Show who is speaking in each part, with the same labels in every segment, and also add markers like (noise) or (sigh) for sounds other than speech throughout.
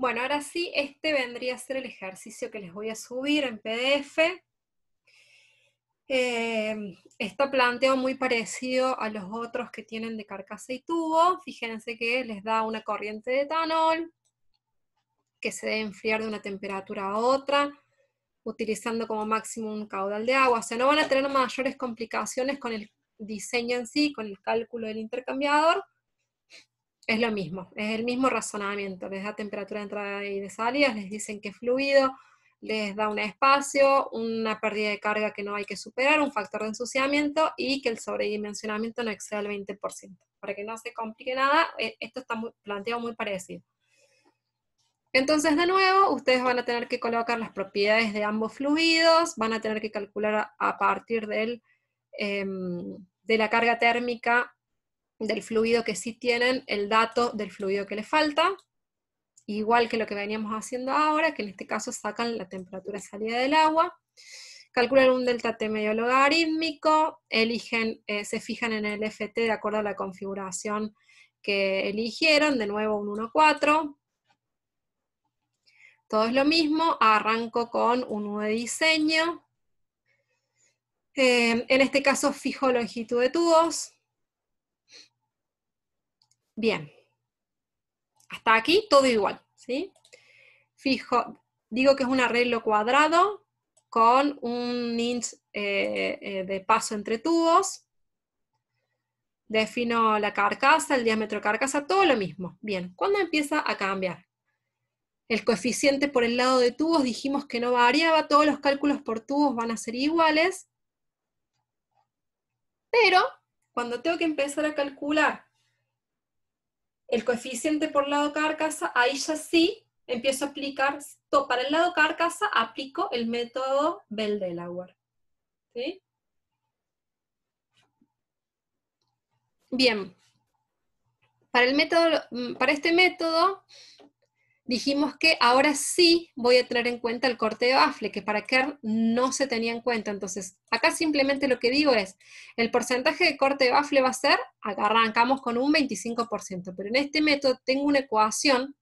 Speaker 1: Bueno, ahora sí, este vendría a ser el ejercicio que les voy a subir en PDF. Eh, está planteado muy parecido a los otros que tienen de carcasa y tubo. Fíjense que les da una corriente de etanol que se debe enfriar de una temperatura a otra, utilizando como máximo un caudal de agua. O sea, no van a tener mayores complicaciones con el diseño en sí, con el cálculo del intercambiador es lo mismo, es el mismo razonamiento. Les da temperatura de entrada y de salida, les dicen que fluido, les da un espacio, una pérdida de carga que no hay que superar, un factor de ensuciamiento y que el sobredimensionamiento no exceda el 20%. Para que no se complique nada, e, esto está planteado muy parecido. Entonces, de nuevo, ustedes van a tener que colocar las propiedades de ambos fluidos, van a tener que calcular a, partir em, de la carga térmica del fluido que sí tienen, el dato del fluido que le falta, igual que lo que veníamos haciendo ahora, que en este caso sacan la temperatura salida del agua, calculan un delta T medio logarítmico, eligen, eh, se fijan en el FT de acuerdo a la configuración que eligieron, de nuevo un 1,4. Todo es lo mismo, arranco con un U de diseño. Eh, en este caso fijo longitud de tubos, Bien. Hasta aquí todo igual, ¿sí? Fijo, digo que es un arreglo cuadrado con un inch eh, eh, de paso entre tubos. Defino la carcasa, el diámetro de carcasa, todo lo mismo. Bien, ¿cuándo empieza a cambiar? El coeficiente por el lado de tubos dijimos que no variaba, todos los cálculos por tubos van a ser iguales. Pero cuando tengo que empezar a calcular el coeficiente por lado carcasa, ahí ya sí empiezo a aplicar, para el lado carcasa aplico el método Bell-Delaware. Bien, para, el método, mm, para este método dijimos que ahora sí voy a tener en cuenta el corte de bafle, que para Kern no se tenía en cuenta. Entonces, acá simplemente lo que digo es, el porcentaje de corte de bafle va a ser, arrancamos con un 25%, pero en este método tengo una ecuación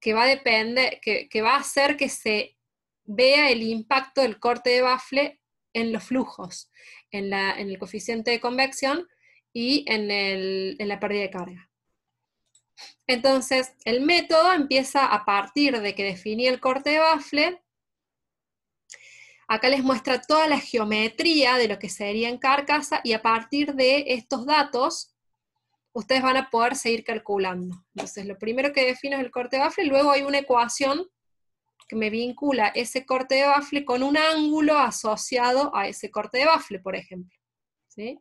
Speaker 1: que va a depender, que, va a hacer que se vea el impacto del corte de bafle en los flujos, en, el coeficiente de convección y en la pérdida de carga. Entonces, el método empieza a partir de que definí el corte de bafle. Acá les muestra toda la geometría de lo que sería en carcasa y a partir de estos datos ustedes van a poder seguir calculando. Entonces, lo primero que defino es el corte de bafle, luego hay una ecuación que me vincula ese corte de bafle con un ángulo asociado a ese corte de bafle, por ejemplo. ¿Sí?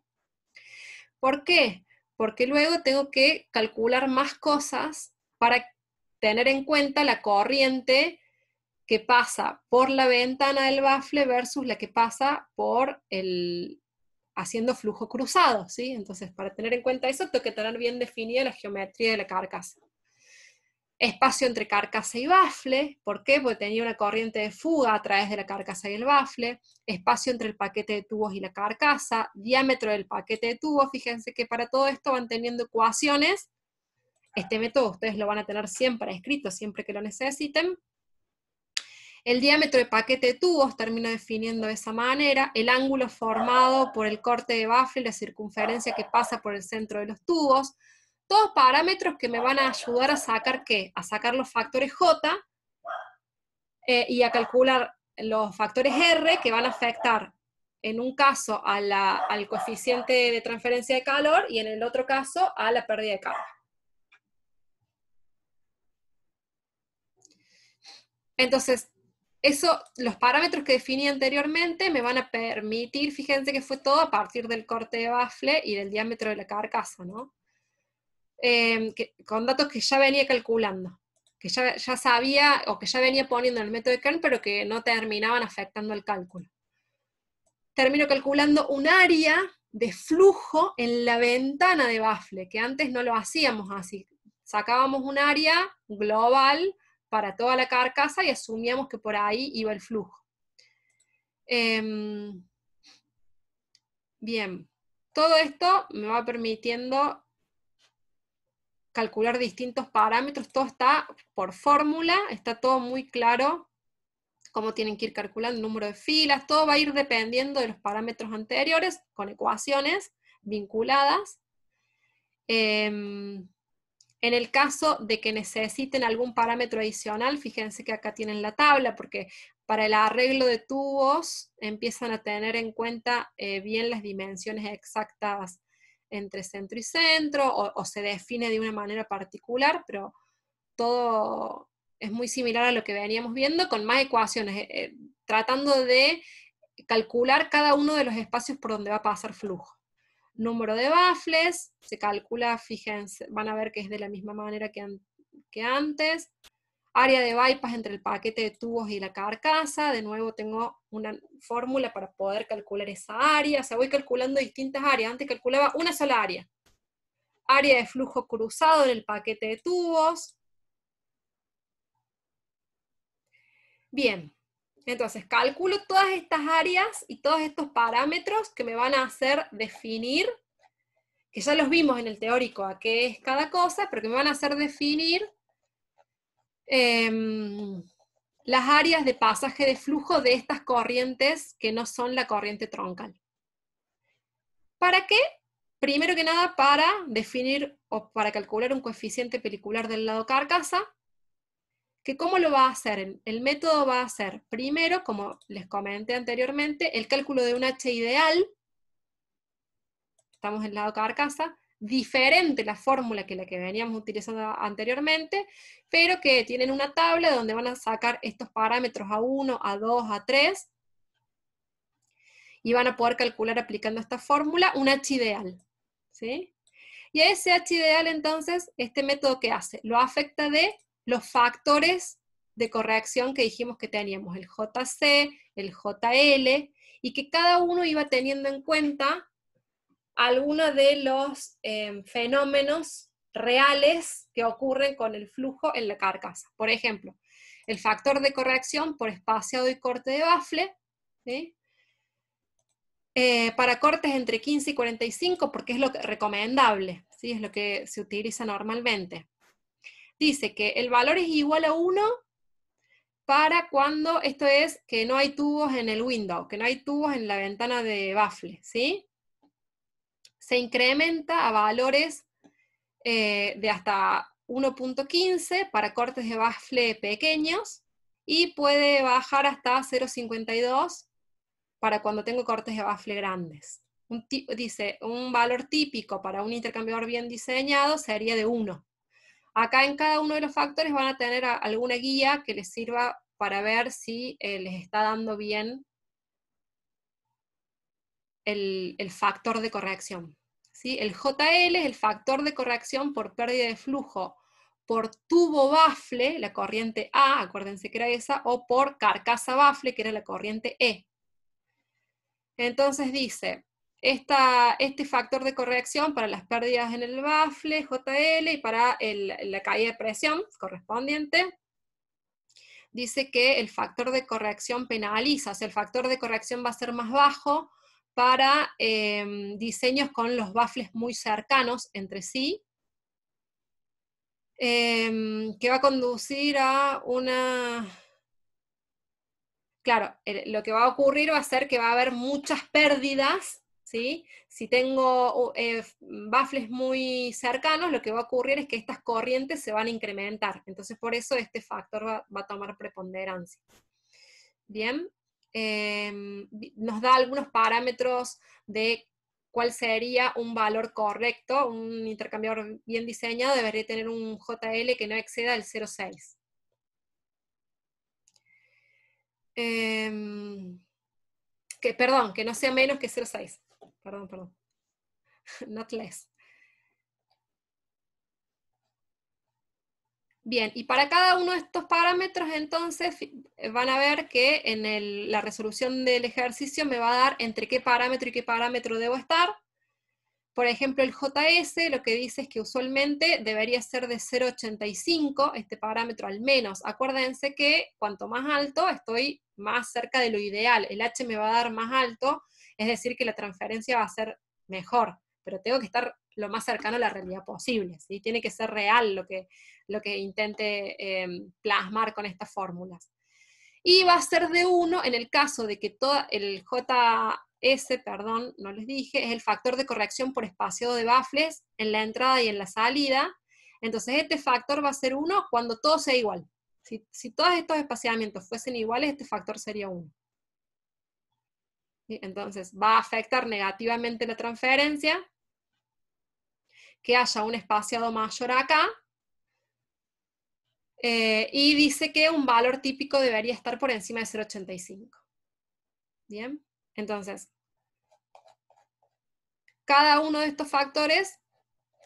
Speaker 1: ¿Por qué? porque luego tengo que calcular más cosas para tener en cuenta la corriente que pasa por la ventana del baffle versus la que pasa por el haciendo flujo cruzado, ¿sí? Entonces, para tener en cuenta eso, tengo que tener bien definida la geometría de la carcasa espacio entre carcasa y bafle, ¿por qué? Porque tenía una corriente de fuga a través de la carcasa y el bafle, espacio entre el paquete de tubos y la carcasa, diámetro del paquete de tubos, fíjense que para todo esto van teniendo ecuaciones, este método ustedes lo van a tener siempre escrito, siempre que lo necesiten. El diámetro del paquete de tubos termino definiendo de esa manera, el ángulo formado por el corte de bafle, la circunferencia que pasa por el centro de los tubos, todos parámetros que me van a ayudar a sacar qué? A sacar los factores J eh, y a calcular los factores R que van a afectar en un caso al coeficiente de transferencia de calor y en el otro caso a la pérdida de calor. Entonces, eso, los parámetros que definí anteriormente me van a permitir, fíjense que fue todo a partir del corte de bafle y del diámetro de la carcasa, ¿no? Em, con datos que ya venía calculando, que ya, sabía o que ya venía poniendo en el método de Kern, pero que no terminaban afectando el cálculo. Termino calculando un área de flujo en la ventana de Baffle, que antes no lo hacíamos así. Sacábamos un área global para toda la carcasa y asumíamos que por ahí iba el flujo. Em, bien, todo esto me va permitiendo calcular distintos parámetros, todo está por fórmula, está todo muy claro cómo tienen que ir calculando el número de filas, todo va a ir dependiendo de los parámetros anteriores con ecuaciones vinculadas. Em, en el caso de que necesiten algún parámetro adicional, fíjense que acá tienen la tabla, porque para el arreglo de tubos empiezan a tener en cuenta eh, bien las dimensiones exactas entre centro y centro, o, se define de una manera particular, pero todo es muy similar a lo que veníamos viendo, con más ecuaciones, eh, eh, tratando de calcular cada uno de los espacios por donde va a pasar flujo. Número de baffles, se calcula, fíjense, van a ver que es de la misma manera que antes, área de bypass entre el paquete de tubos y la carcasa, de nuevo tengo una fórmula para poder calcular esa área, o sea, voy calculando distintas áreas, antes calculaba una sola área, área de flujo cruzado en el paquete de tubos. Bien, entonces calculo todas estas áreas y todos estos parámetros que me van a hacer definir, que ya los vimos en el teórico a qué es cada cosa, pero que me van a hacer definir Em, las áreas de pasaje de flujo de estas corrientes que no son la corriente troncal. ¿Para qué? Primero que nada, para definir o para calcular un coeficiente pelicular del lado carcasa, que cómo lo va a hacer. El método va a ser, primero, como les comenté anteriormente, el cálculo de un H ideal, estamos en el lado carcasa, diferente la fórmula que la que veníamos utilizando anteriormente, pero que tienen una tabla donde van a sacar estos parámetros a 1, a 2, a 3, y van a poder calcular aplicando esta fórmula un H ideal. Y ese H ideal entonces, este método que hace, lo afecta de los factores de corrección que dijimos que teníamos, el JC, el JL, y que cada uno iba teniendo en cuenta algunos de los em, fenómenos reales que ocurren con el flujo en la carcasa. Por ejemplo, el factor de corrección por espaciado y corte de bafle, ¿sí? Eh, para cortes entre 15 y 45, porque es lo recomendable, ¿sí? es lo que se utiliza normalmente. Dice que el valor es igual a 1 para cuando, esto es, que no hay tubos en el window, que no hay tubos en la ventana de bafle, ¿sí? se incrementa a valores eh, de hasta 1.15 para cortes de bafle pequeños y puede bajar hasta 0.52 para cuando tengo cortes de bafle grandes. dice, un valor típico para un intercambiador bien diseñado sería de 1. Acá en cada uno de los factores van a tener alguna guía que les sirva para ver si eh, les está dando bien el factor de corrección. El JL es el factor de corrección por pérdida de flujo por tubo bafle, la corriente A, acuérdense que era esa, o por carcasa bafle, que era la corriente E. Entonces dice, este factor de corrección para las pérdidas en el bafle, JL, y para la caída de presión correspondiente, dice que el factor de corrección penaliza, o sea, el factor de corrección va a ser más bajo para em, diseños con los baffles muy cercanos entre sí, em, que va a conducir a una... Claro, lo que va a ocurrir va a ser que va a haber muchas pérdidas, ¿sí? Si tengo eh, baffles muy cercanos, lo que va a ocurrir es que estas corrientes se van a incrementar. Entonces, por eso este factor va a tomar preponderancia. Bien. Em, nos da algunos parámetros de cuál sería un valor correcto, un intercambiador bien diseñado debería tener un JL que no exceda el 0,6. Em, que, perdón, que no sea menos que 0,6. Perdón, perdón. (laughs) Not less. Bien, y para cada uno de estos parámetros, entonces, eh, van a ver que en la resolución del ejercicio me va a dar entre qué parámetro y qué parámetro debo estar. Por ejemplo, el JS lo que dice es que usualmente debería ser de 0,85 este parámetro al menos. Acuérdense que cuanto más alto estoy más cerca de lo ideal. El H me va a dar más alto, es decir que la transferencia va a ser mejor, pero tengo que estar lo más cercano a la realidad posible. Tiene que ser real lo que, lo que intente em, plasmar con estas fórmulas. Y va a ser de 1 en el caso de que el JS, perdón, no les dije, es el factor de corrección por espacio de baffles en la entrada y en la salida. Entonces este factor va a ser 1 cuando todo sea igual. Si, si, todos estos espaciamientos fuesen iguales, este factor sería 1. Entonces, va a afectar negativamente la transferencia que haya un espaciado mayor acá. Eh, y dice que un valor típico debería estar por encima de 0,85. Bien, entonces, cada uno de estos factores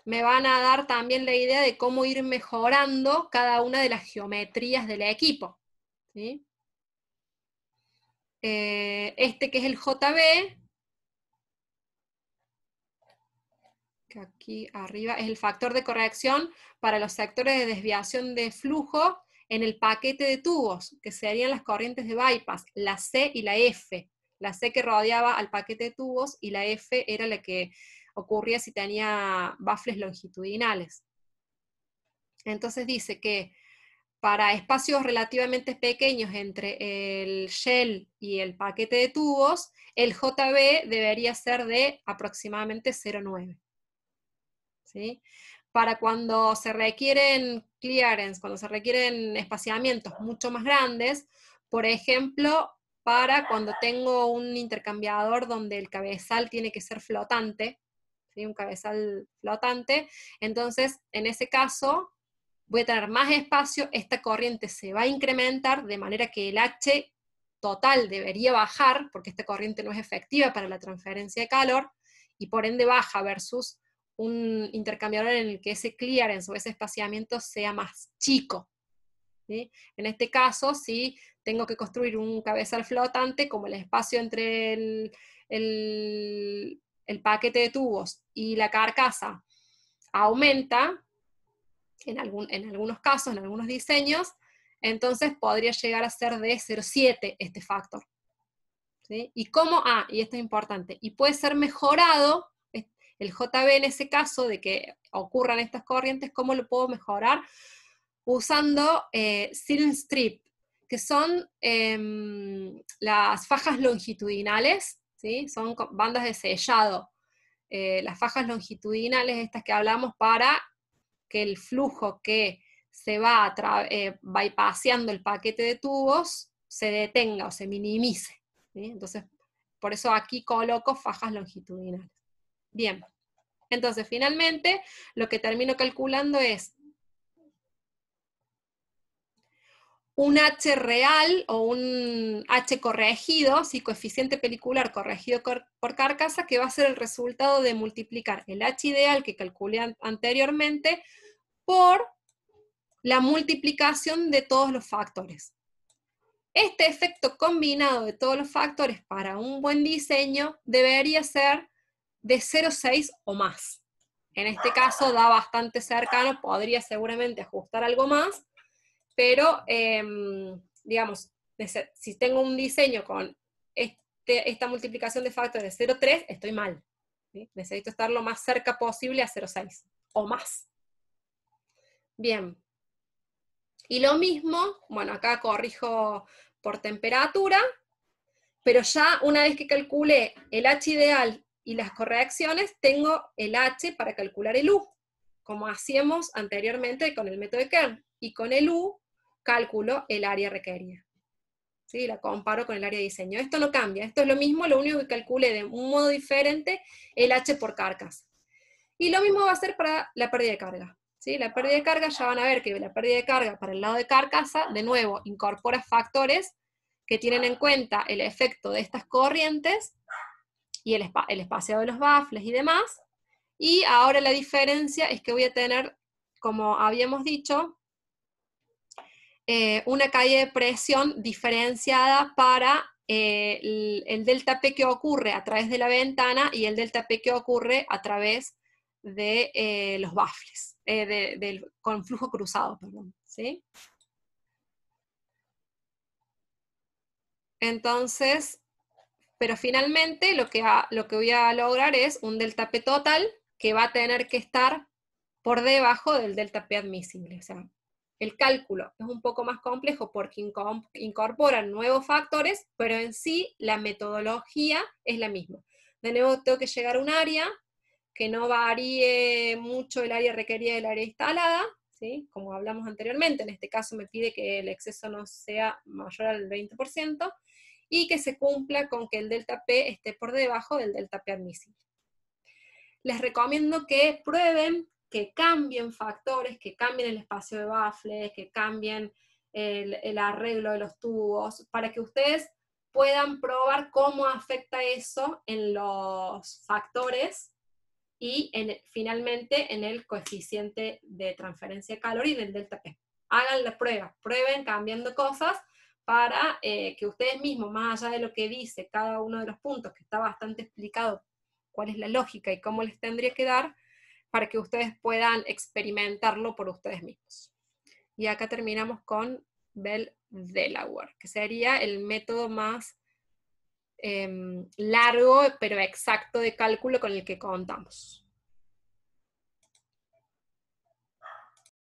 Speaker 1: me van a dar también la idea de cómo ir mejorando cada una de las geometrías del equipo. Eh, este que es el JB, aquí arriba es el factor de corrección para los sectores de desviación de flujo en el paquete de tubos, que serían las corrientes de bypass, la C y la F. La C que rodeaba al paquete de tubos y la F era la que ocurría si tenía bafles longitudinales. Entonces dice que para espacios relativamente pequeños entre el shell y el paquete de tubos, el JB debería ser de aproximadamente 0,9. Para cuando se requieren clearance, cuando se requieren espaciamientos mucho más grandes, por ejemplo, para cuando tengo un intercambiador donde el cabezal tiene que ser flotante, un cabezal flotante, entonces en ese caso voy a tener más espacio, esta corriente se va a incrementar de manera que el H total debería bajar, porque esta corriente no es efectiva para la transferencia de calor, y por ende baja versus un intercambiador en el que ese clearance o ese espaciamiento sea más chico. En este caso, si tengo que construir un cabezal flotante, como el espacio entre el, paquete de tubos y la carcasa aumenta, en, algún, en algunos casos, en algunos diseños, entonces podría llegar a ser de 0,7 este factor. ¿Y cómo? Ah, y esto es importante, y puede ser mejorado el JB en ese caso de que ocurran estas corrientes, ¿cómo lo puedo mejorar? Usando eh, strip, que son em, las fajas longitudinales, ¿sí? son bandas de sellado. Eh, las fajas longitudinales, estas que hablamos, para que el flujo que se va eh, bypaseando el paquete de tubos se detenga o se minimice. Entonces, por eso aquí coloco fajas longitudinales. Bien. Entonces, finalmente, lo que termino calculando es un H real o un H corregido, sí, coeficiente pelicular corregido por carcasa, que va a ser el resultado de multiplicar el H ideal que calculé anteriormente por la multiplicación de todos los factores. Este efecto combinado de todos los factores para un buen diseño debería ser de 0,6 o más. En este caso da bastante cercano, podría seguramente ajustar algo más, pero em, digamos, si tengo un diseño con este, esta multiplicación de factores de 0,3, estoy mal. Necesito estar lo más cerca posible a 0,6 o más. Bien. Y lo mismo, bueno, acá corrijo por temperatura, pero ya una vez que calcule el H ideal y las correcciones tengo el H para calcular el U, como hacíamos anteriormente con el método de Kern, y con el U calculo el área requerida. ¿Sí? La comparo con el área de diseño. Esto no cambia, esto es lo mismo, lo único que calcule de un modo diferente el H por carcasa. Y lo mismo va a ser para la pérdida de carga. ¿Sí? La pérdida de carga, ya van a ver que la pérdida de carga para el lado de carcasa, de nuevo, incorpora factores que tienen en cuenta el efecto de estas corrientes y el, espacio de los baffles y demás. Y ahora la diferencia es que voy a tener, como habíamos dicho, eh, una calle de presión diferenciada para eh, el, delta P que ocurre a través de la ventana y el delta P que ocurre a través de eh, los baffles, del, con flujo cruzado, perdón. ¿sí? Entonces, pero finalmente lo que, voy a lograr es un delta P total que va a tener que estar por debajo del delta P admisible. O sea, el cálculo es un poco más complejo porque incorpora nuevos factores, pero en sí la metodología es la misma. De nuevo, tengo que llegar a un área que no varíe mucho el área requerida del área instalada, como hablamos anteriormente, en este caso me pide que el exceso no sea mayor al 20%, y que se cumpla con que el delta P esté por debajo del delta P admisible. Les recomiendo que prueben, que cambien factores, que cambien el espacio de baffles, que cambien el, arreglo de los tubos, para que ustedes puedan probar cómo afecta eso en los factores y finalmente en el coeficiente de transferencia de calor y del delta P. Hagan la prueba, prueben cambiando cosas para eh, que ustedes mismos, más allá de lo que dice cada uno de los puntos, que está bastante explicado cuál es la lógica y cómo les tendría que dar, para que ustedes puedan experimentarlo por ustedes mismos. Y acá terminamos con Bell Delaware, que sería el método más em, largo pero exacto de cálculo con el que contamos.